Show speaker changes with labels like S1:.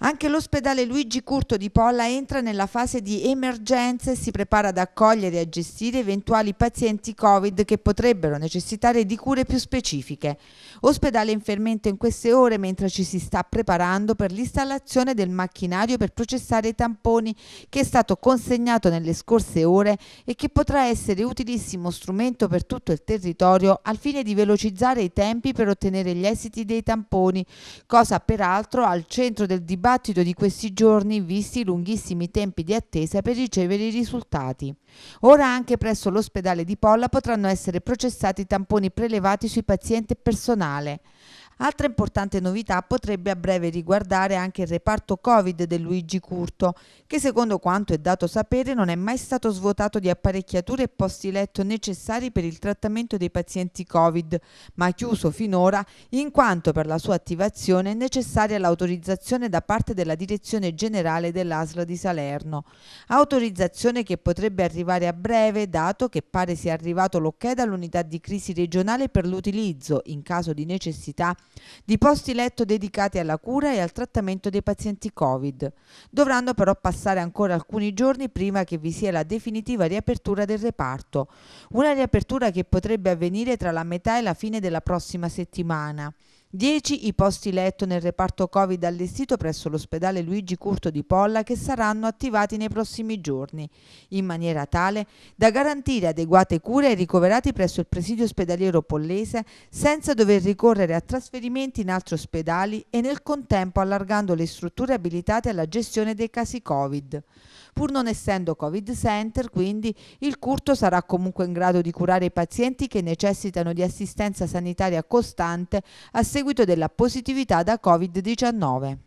S1: Anche l'ospedale Luigi Curto di Polla entra nella fase di emergenza e si prepara ad accogliere e a gestire eventuali pazienti Covid che potrebbero necessitare di cure più specifiche. Ospedale in fermento in queste ore mentre ci si sta preparando per l'installazione del macchinario per processare i tamponi che è stato consegnato nelle scorse ore e che potrà essere utilissimo strumento per tutto il territorio al fine di velocizzare i tempi per ottenere gli esiti dei tamponi, cosa peraltro al centro del dibattito dibattito di questi giorni visti i lunghissimi tempi di attesa per ricevere i risultati. Ora anche presso l'ospedale di Polla potranno essere processati tamponi prelevati sui pazienti e personale. Altra importante novità potrebbe a breve riguardare anche il reparto Covid del Luigi Curto, che secondo quanto è dato sapere non è mai stato svuotato di apparecchiature e posti letto necessari per il trattamento dei pazienti Covid, ma chiuso finora in quanto per la sua attivazione è necessaria l'autorizzazione da parte della Direzione Generale dell'ASL di Salerno. Autorizzazione che potrebbe arrivare a breve, dato che pare sia arrivato l'ok dall'unità di crisi regionale per l'utilizzo, in caso di necessità, di posti letto dedicati alla cura e al trattamento dei pazienti Covid. Dovranno però passare ancora alcuni giorni prima che vi sia la definitiva riapertura del reparto, una riapertura che potrebbe avvenire tra la metà e la fine della prossima settimana. 10 i posti letto nel reparto Covid allestito presso l'ospedale Luigi Curto di Polla che saranno attivati nei prossimi giorni, in maniera tale da garantire adeguate cure ai ricoverati presso il presidio ospedaliero pollese senza dover ricorrere a trasferimenti in altri ospedali e nel contempo allargando le strutture abilitate alla gestione dei casi Covid. Pur non essendo Covid Center, quindi, il Curto sarà comunque in grado di curare i pazienti che necessitano di assistenza sanitaria costante a seguito della positività da Covid-19.